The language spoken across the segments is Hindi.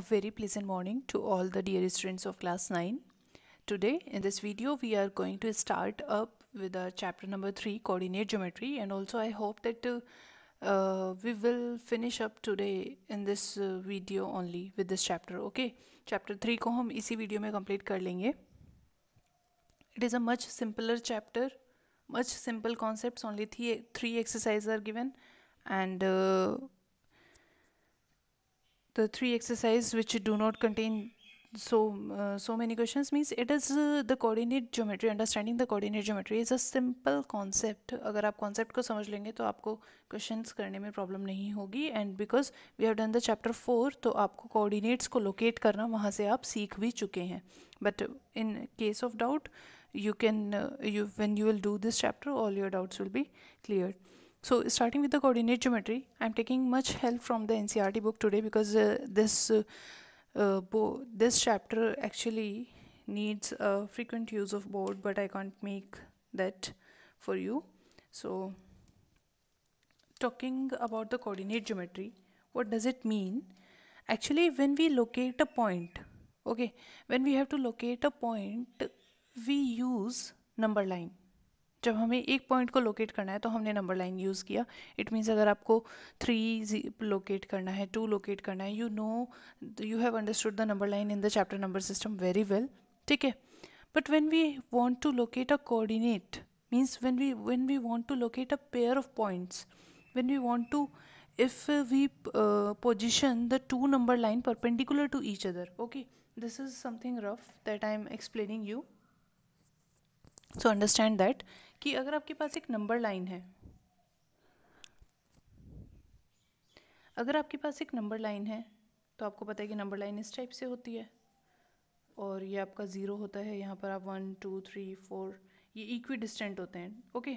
A very pleasant morning to all the dear students of class 9. Today in this video we are going to start up with our chapter number 3 coordinate geometry and also I hope that uh, uh, we will finish up today in this uh, video only with this chapter okay. Chapter 3 ko hum isi video mein complete kar lenge. It is a much simpler chapter, much simple concepts only three, three exercises are given and uh, the three exercises which do not contain so uh, so many questions means it is uh, the coordinate geometry understanding the coordinate geometry is a simple concept agar aap concept ko samajh lenge to aapko questions karne mein problem nahi hogi and because we have done the chapter 4 to aapko coordinates ko locate karna wahan se aap seekh bhi chuke hain but in case of doubt you can uh, you when you will do this chapter all your doubts will be cleared So starting with the coordinate geometry, I'm taking much help from the NCRT book today because uh, this uh, uh this chapter actually needs a frequent use of board, but I can't make that for you. So talking about the coordinate geometry, what does it mean? Actually, when we locate a point, okay, when we have to locate a point, we use number line जब हमें एक पॉइंट को लोकेट करना है तो हमने नंबर लाइन यूज़ किया इट मीन्स अगर आपको थ्री लोकेट करना है टू लोकेट करना है you know you have understood the number line in the chapter number system very well ठीक है but when we want to locate a coordinate means when we when we want to locate a pair of points when we want to if we position the two number line पर perpendicular to each other okay this is something rough that I am explaining you so understand that कि अगर आपके पास एक नंबर लाइन है अगर आपके पास एक नंबर लाइन है तो आपको पता है कि नंबर लाइन इस टाइप से होती है और ये आपका ज़ीरो होता है यहाँ पर आप वन टू थ्री फोर ये इक्वी डिस्टेंट होते हैं ओके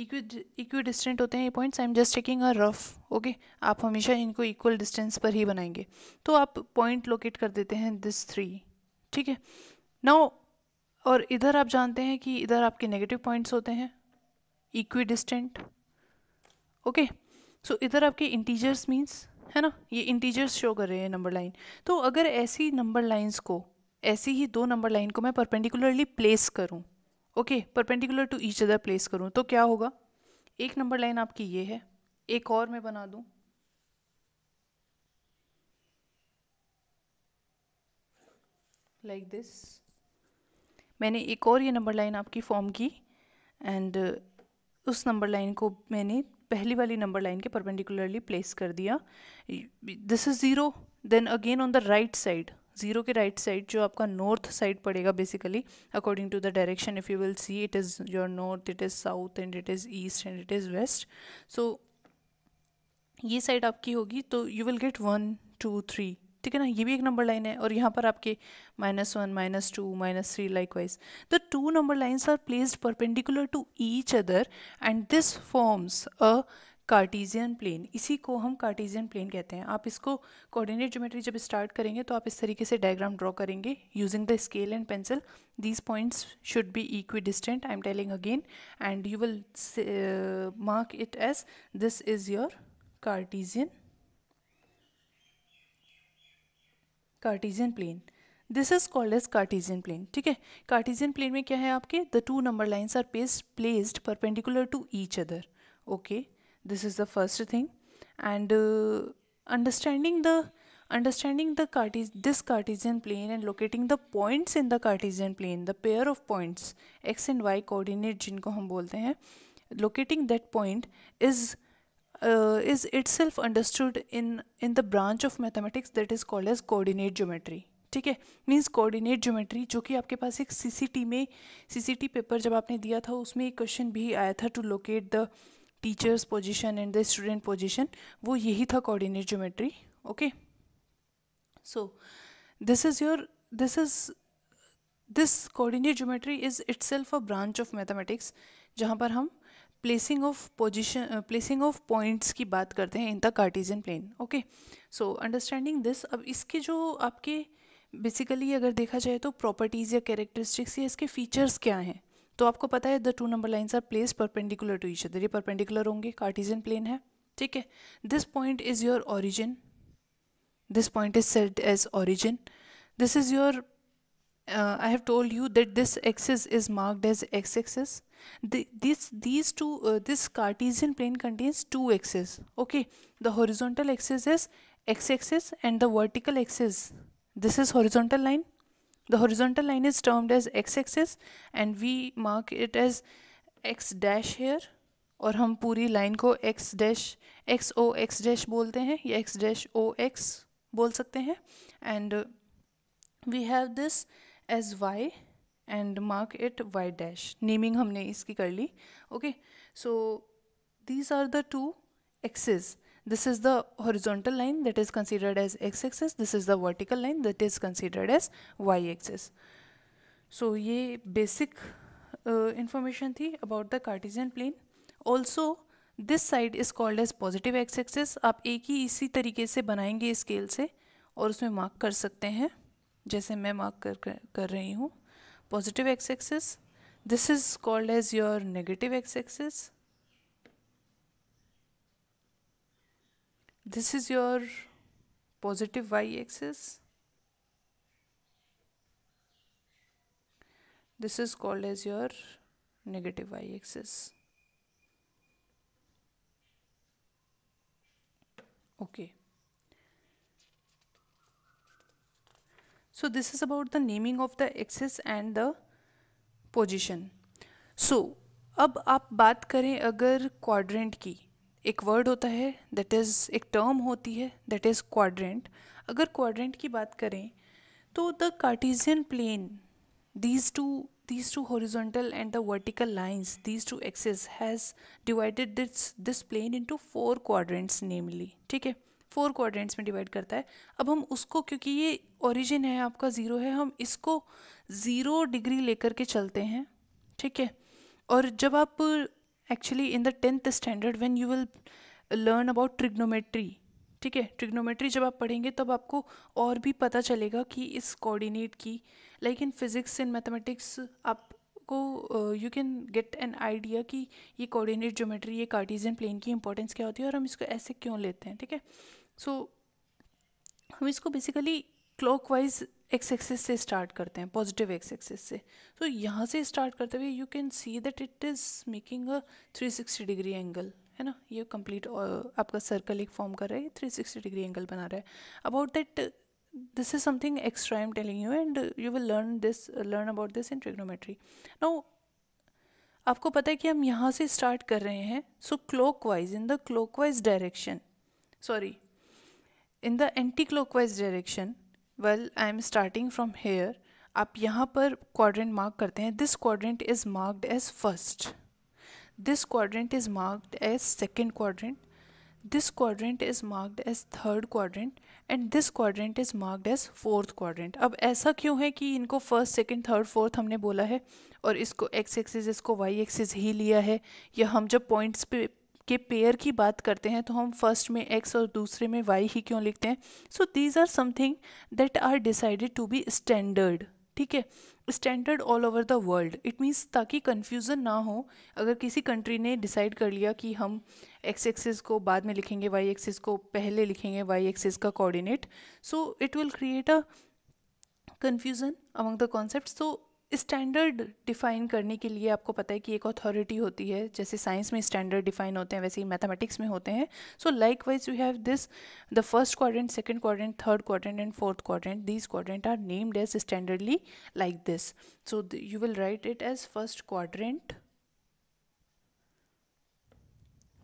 इक्वी इक्वी डिस्टेंट होते हैं ये points I am just taking a rough okay आप हमेशा इनको इक्वल डिस्टेंस पर ही बनाएंगे तो आप पॉइंट लोकेट कर देते हैं दिस थ्री ठीक है नाउ और इधर आप जानते हैं कि इधर आपके नेगेटिव पॉइंट्स होते हैं इक्वी डिस्टेंट ओके सो इधर आपके इंटीजर्स मीन्स है ना ये इंटीजर्स शो कर रहे हैं नंबर लाइन तो अगर ऐसी नंबर लाइन्स को ऐसी ही दो नंबर लाइन को मैं परपेंडिकुलरली प्लेस करूँ okay perpendicular to each other place करूँ तो क्या होगा एक नंबर लाइन आपकी ये है एक और मैं बना दूँ लाइक like दिस मैंने एक और ये नंबर लाइन आपकी फॉर्म की एंड उस नंबर लाइन को मैंने पहली वाली नंबर लाइन के परपेंडिकुलरली प्लेस कर दिया this is zero then again on the right side zero के राइट साइड जो आपका नॉर्थ साइड पड़ेगा basically according to the direction if you will see it is your north it is south and it is east and it is west so ये साइड आपकी होगी तो you will get one two three ठीक है ना ये भी एक नंबर लाइन है और यहाँ पर आपके minus one minus two minus three like wise the two number lines are placed perpendicular to each other and this forms a Cartesian plane इसी को हम कार्टीजियन प्लेन कहते हैं आप इसको कोऑर्डिनेट ज्योमेट्री जब स्टार्ट करेंगे तो आप इस तरीके से डायग्राम ड्रॉ करेंगे using the scale and pencil these points should be equidistant I am telling again and you will mark it as this is your Cartesian Cartesian plane this is called as Cartesian plane ठीक है कार्टिजियन प्लेन में क्या है आपके the two number lines are pace placed पर perpendicular to each other okay this is the first thing and understanding the understanding the Cartes this Cartesian plane and locating the points in the Cartesian plane the pair of points x and y coordinate जिनको हम बोलते हैं locating that point is uh, is itself understood in in the branch of mathematics that is called as coordinate geometry ठीक है मीन्स कोऑर्डिनेट ज्योमेट्री जो कि आपके पास एक सीसीटी में सीसीटी पेपर जब आपने दिया था उसमें एक क्वेश्चन भी आया था to locate the teachers position and the student position वो यही था coordinate geometry okay so this is your this is this coordinate geometry is itself a branch of mathematics जहाँ पर हम placing of position placing of points की बात करते हैं in the Cartesian plane okay so understanding this अब इसके जो आपके बेसिकली अगर देखा जाए तो प्रॉपर्टीज़ या कैरेक्टरिस्टिक्स या इसके फीचर्स क्या हैं तो आपको पता है the two number lines are place perpendicular to each other ये परपेंडिकुलर होंगे कार्टिजन प्लेन है ठीक है this point is your origin this point is set as origin this is your uh, I have told you that this axis is marked as x-axis. The, this, these two, uh, this Cartesian plane contains two axes. Okay, the horizontal axis is x-axis and the vertical axis. This is horizontal line. The horizontal line is termed as x-axis and we mark it as x dash here. और हम पूरी लाइन को x dash x o x dash बोलते हैं या x dash o x बोल सकते हैं and uh, we have this as y and mark it y dash naming हमने इसकी कर ली okay so these are the two axes this is the horizontal line that is considered as x axes this is the vertical line that is considered as y axes so ये बेसिक इंफॉर्मेशन uh, थी about the Cartesian plane also this side is called as positive x axes आप एक ही इसी तरीके से बनाएंगे स्केल से और उसमें मार्क कर सकते हैं जैसे मैं मार्क कर, कर रही हूँ positive x axes this is called as your negative x axes this is your positive y axes this is called as your negative y axes okay okay. so this is about the naming of the axes and the position so अब आप बात करें अगर क्वाड्रेंट की एक वर्ड होता है दैट इज़ एक टर्म होती है दैट इज़ क्वाड्रेंट अगर क्वाड्रेंट की बात करें तो the Cartesian plane these two these two horizontal and the vertical lines these two axes has divided this this plane into four quadrants namely ठीक है फोर क्वाड्रेंट्स में डिवाइड करता है अब हम उसको क्योंकि ये ओरिजिन है आपका ज़ीरो है हम इसको ज़ीरो डिग्री लेकर के चलते हैं ठीक है और जब आप actually in the tenth standard when you will learn about trigonometry ठीक है ट्रिग्नोमेट्री जब आप पढ़ेंगे तब आपको और भी पता चलेगा कि इस कोऑर्डिनेट की like in physics in mathematics आपको you can get an idea कि ये कोऑर्डिनेट ज्योमेट्री ये कार्टिजियन प्लेन की इंपॉर्टेंस क्या होती है और हम इसको ऐसे क्यों लेते हैं ठीक है सो so, हम इसको बेसिकली वाइज एक्स एक्सेस से स्टार्ट करते हैं पॉजिटिव एक्स एक्सेस से तो so, यहाँ से स्टार्ट करते हुए you can see that it is making a 360 degree angle है ना ये कंप्लीट uh, आपका सर्कल एक फॉर्म कर रहा है थ्री सिक्सटी डिग्री एंगल बना रहा है about that this is something extra I am telling you and you will learn this learn about this in trigonometry now आपको पता है कि हम यहाँ से स्टार्ट कर रहे हैं so clock wise in the clock wise direction sorry in the anti clockwise direction well I am starting from here आप यहाँ पर क्वाड्रेंट मार्क करते हैं this quadrant is marked as first this quadrant is marked as second quadrant this quadrant is marked as third quadrant and this quadrant is marked as fourth quadrant अब ऐसा क्यों है कि इनको फर्स्ट सेकेंड थर्ड फोर्थ हमने बोला है और इसको एक्स एक्सिस इसको वाई एक्सिस ही लिया है या हम जब पॉइंट्स पे के पेयर की बात करते हैं तो हम फर्स्ट में एक्स और दूसरे में वाई ही क्यों लिखते हैं so these are something that are decided to be standard ठीक है standard all over the world it means ताकि कन्फ्यूज़न ना हो अगर किसी कंट्री ने डिसाइड कर लिया कि हम एक्स एक्सिस को बाद में लिखेंगे वाई एक्सिस को पहले लिखेंगे वाई एक्सिस का coordinate so it will create a confusion among the concept so standard define करने के लिए आपको पता है कि एक अथॉरिटी होती है जैसे साइंस में स्टैंडर्ड डिफ़ाइन होते हैं वैसे ही मैथमेटिक्स में होते हैं so like wise you have this the first quadrant second quadrant third quadrant and fourth quadrant these quadrant are named as standardly like this so you will write it as first quadrant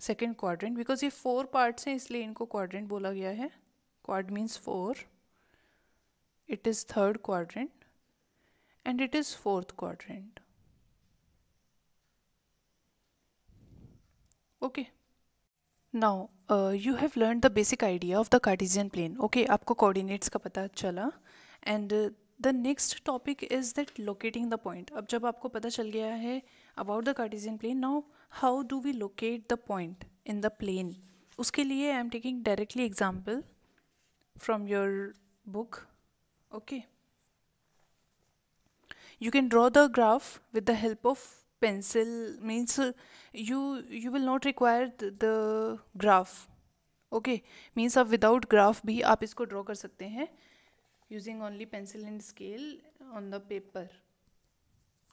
second quadrant because ये फोर पार्ट्स हैं इसलिए इनको क्वाड्रेंट बोला गया है quad means four it is third quadrant and it is fourth quadrant okay now uh, you have learned the basic idea of the cartesian plane okay aapko coordinates ka pata chala and uh, the next topic is that locating the point ab jab aapko pata chal gaya hai about the cartesian plane now how do we locate the point in the plane uske liye i am taking directly example from your book okay you can draw the graph with the help of pencil means uh, you you will not require the, the graph okay means आप विदाउट ग्राफ भी आप इसको ड्रॉ कर सकते हैं using only pencil and scale on the paper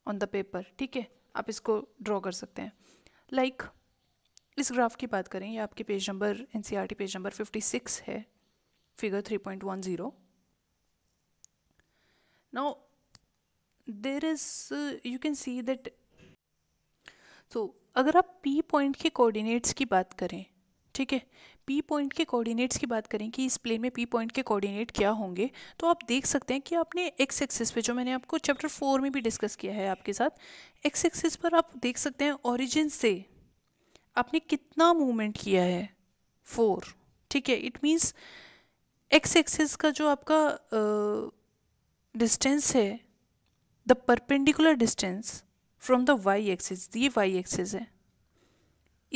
on the paper ठीक है आप इसको ड्रॉ कर सकते हैं लाइक like, इस ग्राफ की बात करें ये आपके page number N page number fifty six है figure three point one zero now there is you can see that तो अगर आप पी पॉइंट के कोऑर्डिनेट्स की बात करें ठीक है पी पॉइंट के कोऑर्डिनेट्स की बात करें कि इस प्लेन में पी पॉइंट के कोऑर्डिनेट क्या होंगे तो आप देख सकते हैं कि आपने एक्स एक्सिस पे जो मैंने आपको चैप्टर फोर में भी डिस्कस किया है आपके साथ एक्स एक्सिस पर आप देख सकते हैं ओरिजिन से आपने कितना मूवमेंट किया है फोर ठीक है इट मीन्स एक्स एक्सिस का जो आपका डिस्टेंस uh, है the perpendicular distance from the y axis ये वाई एक्सिस है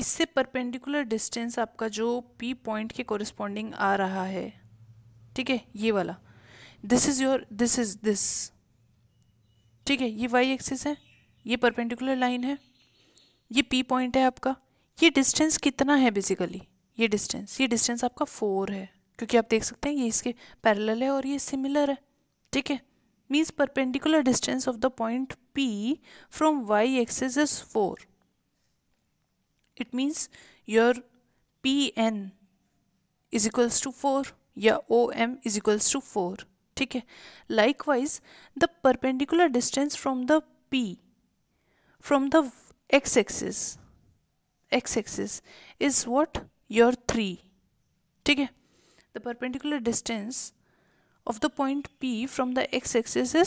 इससे परपेंडिकुलर डिस्टेंस आपका जो पी पॉइंट के कॉरिस्पॉन्डिंग आ रहा है ठीक है ये वाला this is your this is this ठीक है ये वाई एक्सिस है ये परपेंडिकुलर लाइन है ये पी पॉइंट है आपका ये डिस्टेंस कितना है बेसिकली ये डिस्टेंस ये डिस्टेंस आपका फोर है क्योंकि आप देख सकते हैं ये इसके पैरेलल है और ये सिमिलर है ठीक है means perpendicular distance of the point P from y axis is 4. It means your PN is equals to 4, your OM is equals to 4. Okay. Likewise, the perpendicular distance from the P from the x-axis x-axis is what? Your 3. Okay. The perpendicular distance of the point P from the x axis is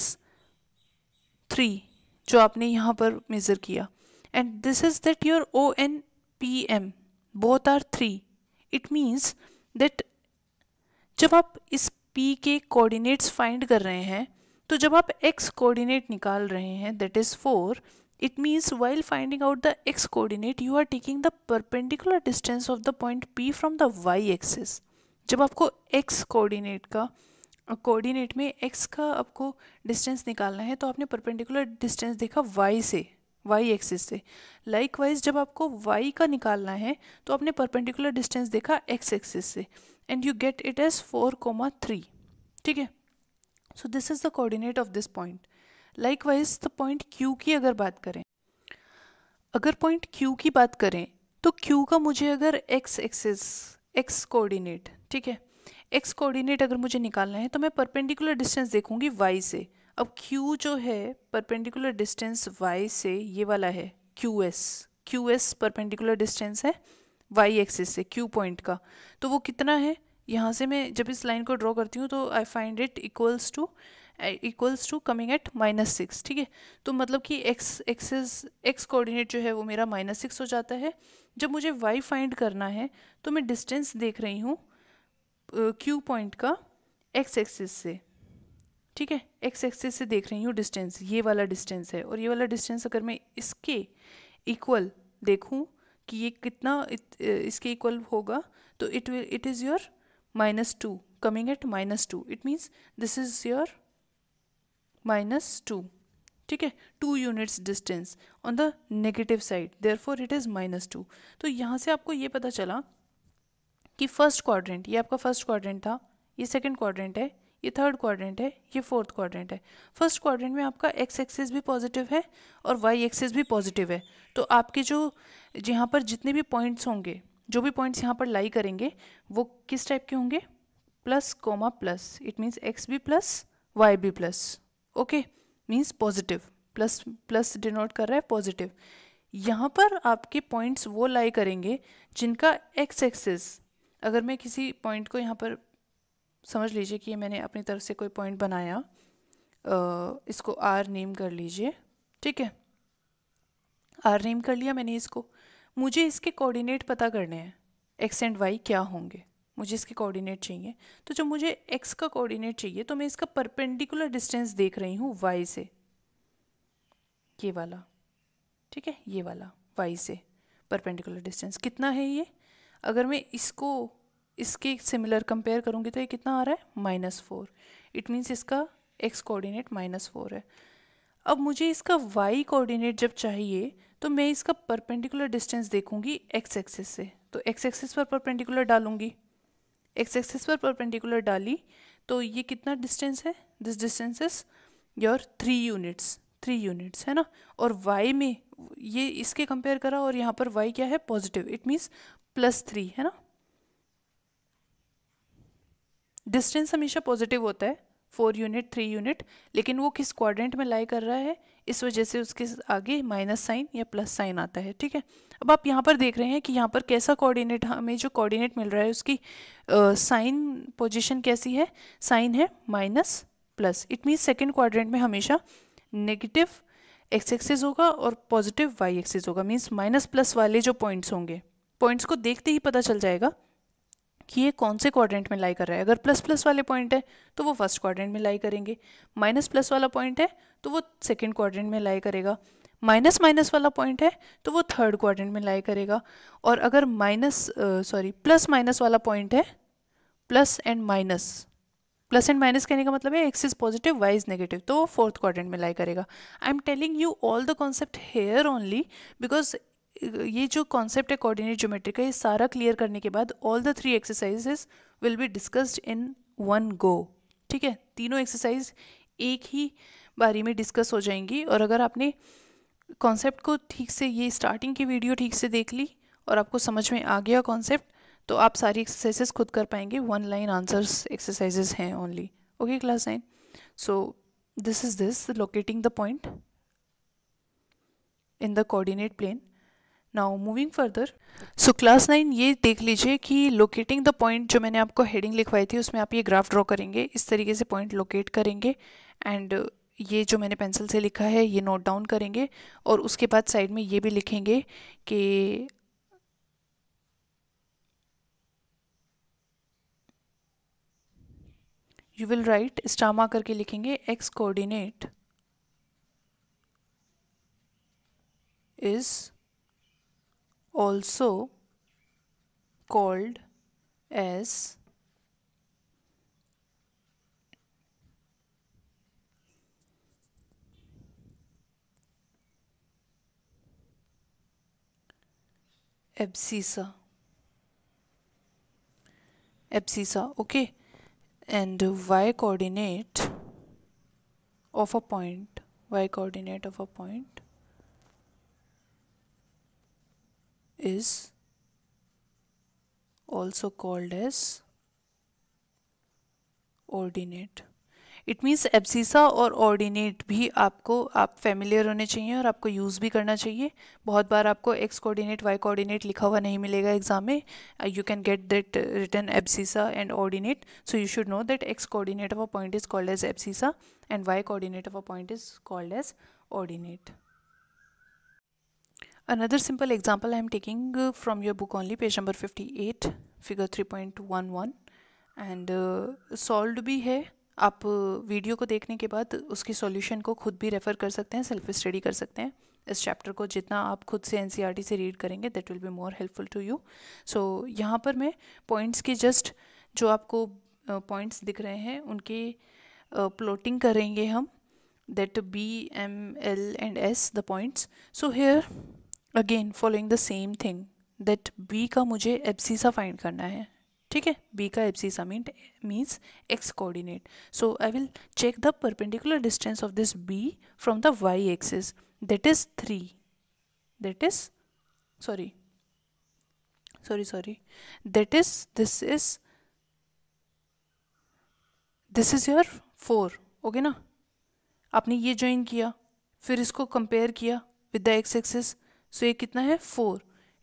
three जो आपने यहाँ पर मेज़र किया and this is that your O N P M both are three it means that जब आप इस पी के कोऑर्डिनेट्स फाइंड कर रहे हैं तो जब आप एक्स कोऑर्डिनेट निकाल रहे हैं that is four it means while finding out the x coordinate you are taking the perpendicular distance of the point P from the y axes जब आपको एक्स कोऑर्डिनेट का कोऑर्डिनेट में एक्स का आपको डिस्टेंस निकालना है तो आपने परपेंडिकुलर डिस्टेंस देखा वाई से वाई एक्सिस से लाइक वाइज जब आपको वाई का निकालना है तो आपने परपेंडिकुलर डिस्टेंस देखा एक्स एक्सिस से and you get it as four comma three ठीक है so this is the coordinate of this point like wise the point Q की अगर बात करें अगर पॉइंट क्यू की बात करें तो क्यू का मुझे अगर एक्स एक्सिस एक्स कोऑर्डिनेट ठीक है एक्स कोऑर्डिनेट अगर मुझे निकालना है तो मैं परपेंडिकुलर डिस्टेंस देखूंगी वाई से अब क्यू जो है परपेंडिकुलर डिस्टेंस वाई से ये वाला है Q S Q S perpendicular distance है वाई एक्सिस से क्यू पॉइंट का तो वो कितना है यहाँ से मैं जब इस लाइन को ड्रॉ करती हूँ तो I find it equals to equals to coming at minus six ठीक है तो मतलब कि एक्स एक्सेस एक्स कोऑर्डिनेट जो है वो मेरा माइनस सिक्स हो जाता है जब मुझे वाई फाइंड करना है तो मैं डिस्टेंस देख रही हूँ क्यू पॉइंट का एक्स एक्सिस से ठीक है एक्स एक्सिस से देख रही हूँ डिस्टेंस ये वाला डिस्टेंस है और ये वाला डिस्टेंस अगर मैं इसके इक्वल देखूँ कि ये कितना इसके इक्वल होगा तो it will it is your minus two coming at minus two it means this is your minus two ठीक है two units distance on the negative side there it is minus two तो यहाँ से आपको ये पता चला कि फर्स्ट क्वाड्रेंट ये आपका फर्स्ट क्वाड्रेंट था ये सेकंड क्वाड्रेंट है ये थर्ड क्वाड्रेंट है ये फोर्थ क्वाड्रेंट है फर्स्ट क्वाड्रेंट में आपका एक्स एक्सिस भी पॉजिटिव है और वाई एक्सिस भी पॉजिटिव है तो आपके जो यहाँ पर जितने भी पॉइंट्स होंगे जो भी पॉइंट्स यहाँ पर लाई करेंगे वो किस टाइप के होंगे plus comma plus it means x भी प्लस वाई भी plus okay means positive plus plus denote कर रहा है पॉजिटिव यहाँ पर आपके पॉइंट्स वो लाई करेंगे जिनका एक्स एक्सिस अगर मैं किसी पॉइंट को यहाँ पर समझ लीजिए कि मैंने अपनी तरफ से कोई पॉइंट बनाया आ, इसको आर नेम कर लीजिए ठीक है आर नेम कर लिया मैंने इसको मुझे इसके कोऑर्डिनेट पता करने हैं एक्स एंड वाई क्या होंगे मुझे इसके कोऑर्डिनेट चाहिए तो जब मुझे एक्स का कोऑर्डिनेट चाहिए तो मैं इसका परपेंडिकुलर डिस्टेंस देख रही हूँ वाई से ये वाला ठीक है ये वाला वाई से परपेंडिकुलर डिस्टेंस कितना है ये अगर मैं इसको इसके सिमिलर कंपेयर करूँगी तो ये कितना आ रहा है माइनस फोर इट मीन्स इसका एक्स कोऑर्डिनेट माइनस फोर है अब मुझे इसका वाई कोऑर्डिनेट जब चाहिए तो मैं इसका परपेंडिकुलर डिस्टेंस देखूंगी एक्स एक्सिस से तो एक्स एक्सिस पर परपेंडिकुलर डालूंगी एक्स एक्सिस पर परपेंडिकुलर डाली तो ये कितना डिस्टेंस है this distance is your three units three units है ना और वाई में ये इसके कंपेयर करा और यहाँ पर वाई क्या है positive it means plus three है ना डिस्टेंस हमेशा पॉजिटिव होता है फोर यूनिट थ्री यूनिट लेकिन वो किस क्वाड्रेंट में लाई कर रहा है इस वजह से उसके आगे माइनस साइन या प्लस साइन आता है ठीक है अब आप यहाँ पर देख रहे हैं कि यहाँ पर कैसा कोऑर्डिनेट हमें जो कोऑर्डिनेट मिल रहा है उसकी साइन पोजीशन कैसी है साइन है minus plus it means second quadrant में हमेशा नेगेटिव एक्स एक्सेस होगा और पॉजिटिव वाई एक्सेस होगा मीन्स माइनस प्लस वाले जो पॉइंट्स होंगे पॉइंट्स को देखते ही पता चल जाएगा कि ये कौन से क्वाड्रेंट में लाई कर रहा है अगर प्लस प्लस वाले पॉइंट तो है तो वो फर्स्ट क्वाड्रेंट में लाई करेंगे माइनस प्लस वाला पॉइंट है तो वो सेकेंड क्वाड्रेंट में लाई करेगा माइनस माइनस वाला पॉइंट है तो वो थर्ड क्वाड्रेंट में लाई करेगा और अगर माइनस सॉरी प्लस माइनस वाला पॉइंट है plus and minus plus and minus कहने का मतलब है x is positive y is negative तो वो फोर्थ क्वाड्रेंट में लाई करेगा I am telling you all the concept here only because ये जो कॉन्सेप्ट है कोऑर्डिनेट ज्योमेट्री का ये सारा क्लियर करने के बाद all the three exercises will be discussed in one go ठीक है तीनों एक्सरसाइज एक ही बारी में डिस्कस हो जाएंगी और अगर आपने कॉन्सेप्ट को ठीक से ये स्टार्टिंग की वीडियो ठीक से देख ली और आपको समझ में आ गया कॉन्सेप्ट तो आप सारी एक्सरसाइजेस खुद कर पाएंगे वन लाइन आंसर्स एक्सरसाइजेस हैं only okay class nine so this is this locating the point in the coordinate plane now moving further so class nine ये देख लीजिए कि लोकेटिंग द पॉइंट जो मैंने आपको हेडिंग लिखवाई थी उसमें आप ये ग्राफ ड्रॉ करेंगे इस तरीके से पॉइंट लोकेट करेंगे एंड ये जो मैंने पेंसिल से लिखा है ये नोट डाउन करेंगे और उसके बाद साइड में ये भी लिखेंगे कि यू विल राइट स्टामा करके लिखेंगे x coordinate is also called as abscissa abscissa okay and y coordinate of a point y coordinate of a point is also called as ordinate it means abscissa और ऑर्डिनेट भी आपको आप फेमिलियर होने चाहिए और आपको यूज़ भी करना चाहिए बहुत बार आपको एक्स कोऑर्डिनेट वाई कोऑर्डिनेट लिखा हुआ नहीं मिलेगा एग्जाम में you can get that return abscissa and ordinate so you should know that x coordinate of a point is called as abscissa and y coordinate of a point is called as ordinate another simple example am taking uh, from your book only page number 58 figure 3.11 and solve भी है आप वीडियो uh, को देखने के बाद उसकी सॉल्यूशन को खुद भी रेफ़र कर सकते हैं सेल्फ स्टडी कर सकते हैं इस चैप्टर को जितना आप खुद से एन e से रीड करेंगे that will be more helpful to you so यहाँ पर मैं पॉइंट्स की जस्ट जो आपको पॉइंट्स uh, दिख रहे हैं उनकी प्लॉटिंग uh, करेंगे हम that B M L and S the points so here again following the same thing that B का मुझे एब्सीसा फाइंड करना है ठीक है बी का abscissa mean means x coordinate so I will check the perpendicular distance of this B from the y axis that is three that is sorry sorry sorry that is this is this is your four okay ना आपने ये ज्वाइन किया फिर इसको कंपेयर किया with the x axis So, ये कितना है four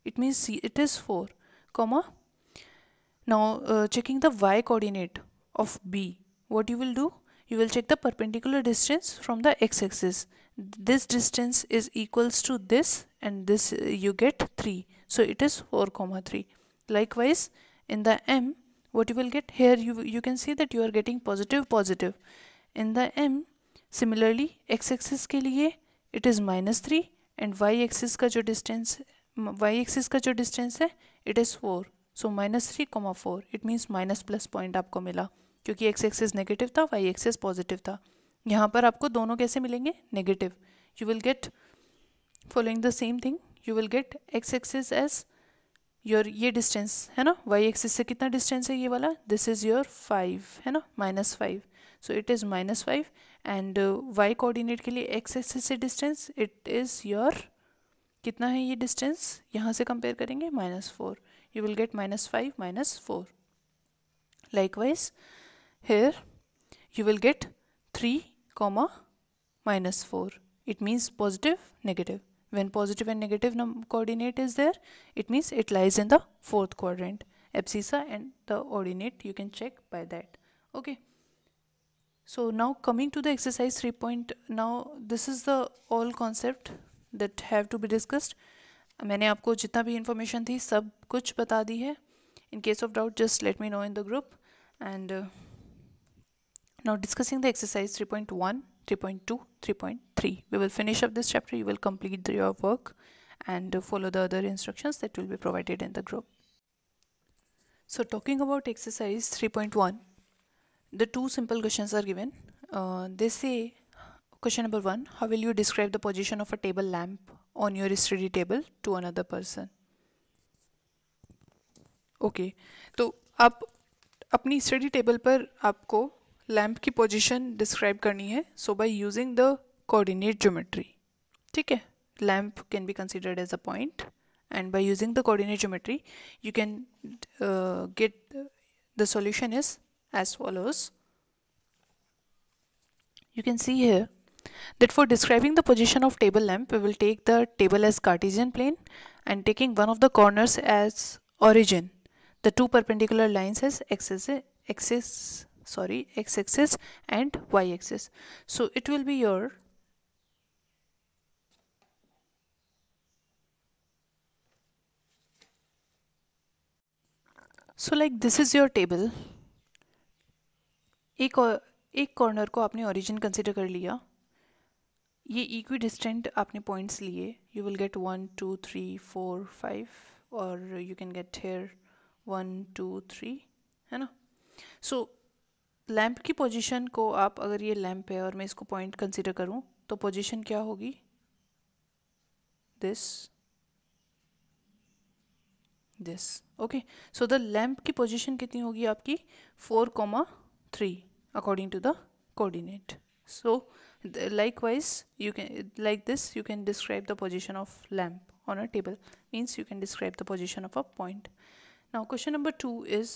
it means see it comma now uh, checking the y coordinate of b what you will do you will check the perpendicular distance from the x-axis this distance is equals to this and this uh, you get 3 so it is 4 comma 3 likewise in the m what you will get here you you can see that you are getting positive positive in the m similarly x-axis ke liye it is minus 3 and y axis का जो डिस्टेंस वाई एक्सिस का जो डिस्टेंस है it is four so minus three comma four it means minus plus point आपको मिला क्योंकि एक्स एक्सिस नेगेटिव था वाई एक्सिस पॉजिटिव था यहाँ पर आपको दोनों कैसे मिलेंगे negative you will get following the same thing you will get x axis as your ये डिस्टेंस है ना वाई एक्सिस से कितना डिस्टेंस है ये वाला दिस इज़ योर फाइव है ना minus five so it is minus five and y coordinate के लिए एक्स एक्सिस से डिस्टेंस इट इज़ योर कितना है ये डिस्टेंस यहाँ से कंपेयर करेंगे minus four you will get minus five minus four likewise here you will get three comma minus four it means positive negative when positive and negative नम coordinate is there it means it lies in the fourth quadrant एपसीसा and the ordinate you can check by that okay so now coming to the exercise 3 point now this is the all concept that have to be discussed मैंने आपको जितना भी इंफॉर्मेशन थी सब कुछ बता दी है in case of doubt just let me know in the group and now discussing the exercise 3.1 3.2 3.3 we will finish up this chapter you will complete the, your work and follow the other instructions that will be provided in the group so talking about exercise 3.1 the two simple questions are given uh, they say question number 1 how will you describe the position of a table lamp on your study table to another person okay okay, तो आप अपनी स्टडी टेबल पर आपको लैम्प की पोजीशन डिस्क्राइब करनी है so by using the coordinate geometry ठीक है lamp can be considered as a point and by using the coordinate geometry you can get the solution is as follows. You can see here that for describing the position of table lamp, we will take the table as Cartesian plane and taking one of the corners as origin. The two perpendicular lines as axis, axis sorry, x-axis and y-axis. So it will be your So like this is your table एक और एक कॉर्नर को आपने ओरिजिन कंसिडर कर लिया ये इक्वी डिस्टेंट आपने पॉइंट्स लिए you will get one two three four five और you can get here one two three है ना सो लैम्प की पोजीशन को आप अगर ये लैम्प है और मैं इसको पॉइंट कंसिडर करूँ तो पोजीशन क्या होगी this this okay so the lamp की पोजीशन कितनी होगी आपकी four comma three according to the coordinate so likewise you can like this you can describe the position of lamp on a table means you can describe the position of a point now question number 2 is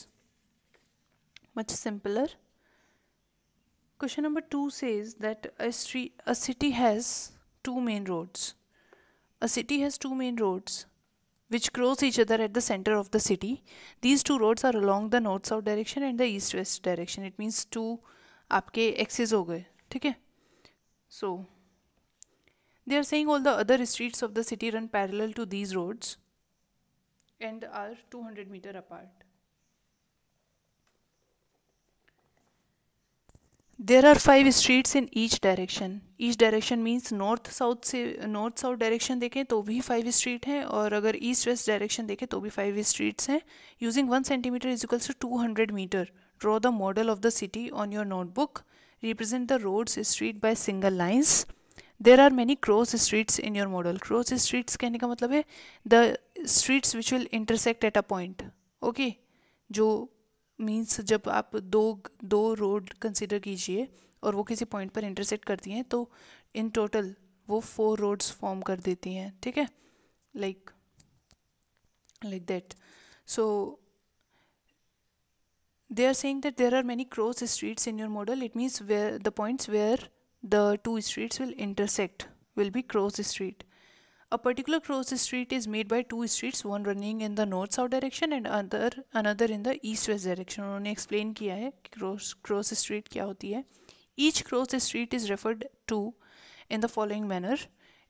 much simpler question number 2 says that a street a city has two main roads a city has two main roads which cross each other at the center of the city. These two roads are along the north-south direction and the east-west direction. It means two aapke axes ho gaye. Okay? So, they are saying all the other streets of the city run parallel to these roads and are 200 meter apart. There are five streets in each direction east direction means north south से नॉर्थ साउथ डायरेक्शन देखें तो भी फाइव स्ट्रीट हैं और अगर ईस्ट वेस्ट डायरेक्शन देखें तो भी फाइव स्ट्रीट्स हैं using one centimetre is equals to two hundred metre draw the model of the city on your notebook represent the roads street by single lines there are many cross streets in your model cross streets कहने का मतलब है the streets which will intersect at a point okay जो मीन्स जब आप दो दो रोड कंसिडर कीजिए और वो किसी पॉइंट पर इंटरसेक्ट करती हैं तो इन टोटल वो फोर रोड्स फॉर्म कर देती हैं ठीक है like like that so they are saying that there are many cross streets in your model it means where the points where the two streets will intersect will be cross street A particular cross street is made by two streets, one running in the north south direction and other another in the east west direction. उन्होंने explain किया है कि cross cross street क्या होती है. Each cross street is referred to in the following manner.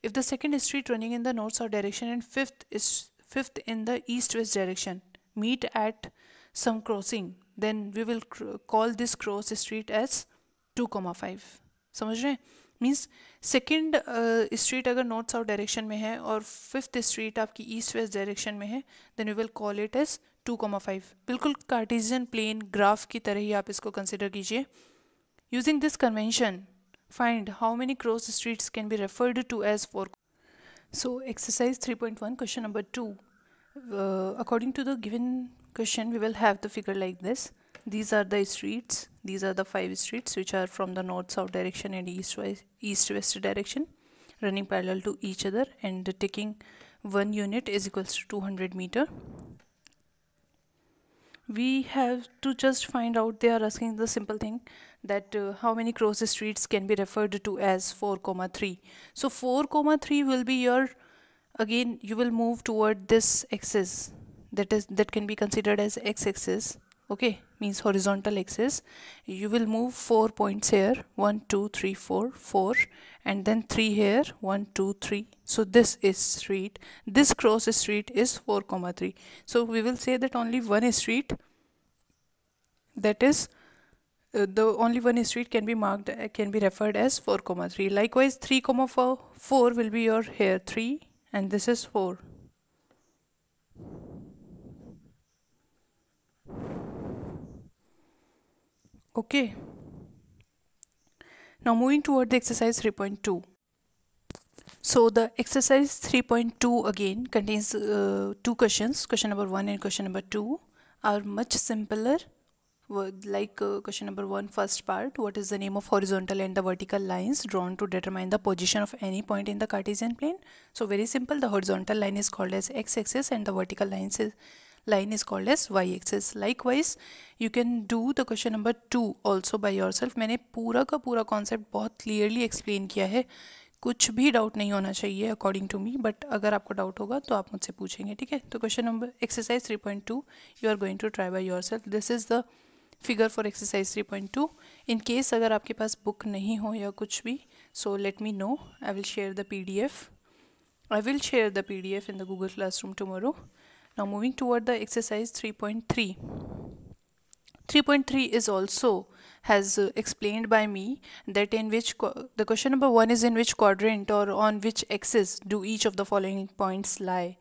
If the second street running in the north south direction and fifth is fifth in the east west direction meet at some crossing, then we will call this cross street as 2, 5. समझ रहे हैं मीन्स सेकेंड स्ट्रीट अगर नॉर्थ साउथ डायरेक्शन में है और फिफ्थ स्ट्रीट आपकी ईस्ट वेस्ट डायरेक्शन में है then you will call it as two comma five बिल्कुल कार्टिजन प्लेन ग्राफ की तरह ही आप इसको कंसिडर कीजिए using this convention find how many cross streets can be referred to as four so exercise three point one question number two according to the given question we will have the figure like this these are the streets these are the five streets which are from the north south direction and east west east west direction running parallel to each other and taking one unit is equals to 200 meter we have to just find out they are asking the simple thing that uh, how many cross streets can be referred to as 4 comma 3 so 4 comma 3 will be your again you will move toward this axis that is that can be considered as x axis okay means horizontal axis you will move four points here one two three four four and then three here one two three so this is street this cross street is four comma three so we will say that only one street that is uh, the only one street can be marked uh, can be referred as 4 comma 3 likewise 3 comma 4 4 will be your here 3 and this is 4 okay now moving toward the exercise 3.2 so the exercise 3.2 again contains uh, two questions question number one and question number two are much simpler like uh, question number one first part what is the name of horizontal and the vertical lines drawn to determine the position of any point in the cartesian plane so very simple the horizontal line is called as x-axis and the vertical lines is line is called as y-axis likewise you can do the question number two also by yourself मैंने पूरा का पूरा कॉन्सेप्ट बहुत क्लियरली एक्सप्लेन किया है कुछ भी डाउट नहीं होना चाहिए अकॉर्डिंग टू मी बट अगर आपको डाउट होगा तो आप मुझसे पूछेंगे ठीक है तो question number exercise three point two you are going to try by yourself this is the figure for exercise three point two in case अगर आपके पास बुक नहीं हो या कुछ भी so let me know I will share the P D F I will share the P D F in the Google classroom tomorrow Now moving toward the exercise 3.3. 3.3 is also has uh, explained by me that in which the question number 1 is in which quadrant or on which axis do each of the following points lie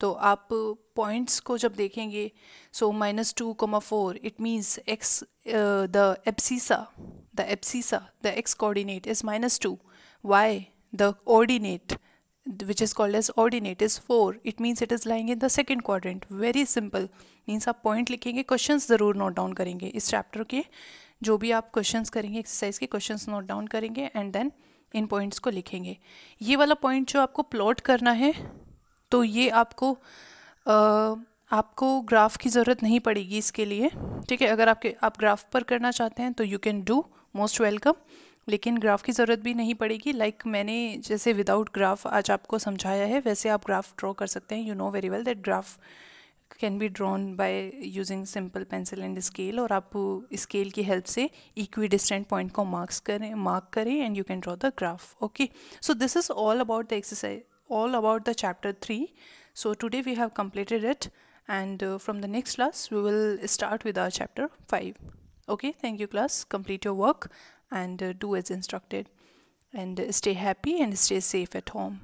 So, आप uh, points को जब देखेंगे so minus two comma four. It means x x uh, the abscissa the abscissa the x coordinate is minus 2 y the ordinate which is called as ordinate is 4 it means it is lying in the second quadrant very simple means आप पॉइंट लिखेंगे क्वेश्चंस ज़रूर नोट डाउन करेंगे इस चैप्टर के जो भी आप क्वेश्चंस करेंगे एक्सरसाइज के क्वेश्चंस नोट डाउन करेंगे एंड देन इन पॉइंट्स को लिखेंगे ये वाला पॉइंट जो आपको प्लॉट करना है तो ये आपको आ, आपको ग्राफ की ज़रूरत नहीं पड़ेगी इसके लिए ठीक है अगर आपके आप ग्राफ पर करना चाहते हैं तो you can do most welcome लेकिन ग्राफ की ज़रूरत भी नहीं पड़ेगी लाइक like मैंने जैसे विदाउट ग्राफ आज आपको समझाया है वैसे आप ग्राफ ड्रॉ कर सकते हैं you know very well that graph can be drawn by using simple pencil and scale और आप स्केल की हेल्प से इक्वी डिस्टेंट पॉइंट को मार्क्स करें मार्क करें and you can draw the graph okay so this is all about the exercise all about the chapter three so today we have completed it and from the next class we will start with our chapter five okay thank you class complete your work and uh, do as instructed and uh, stay happy and stay safe at home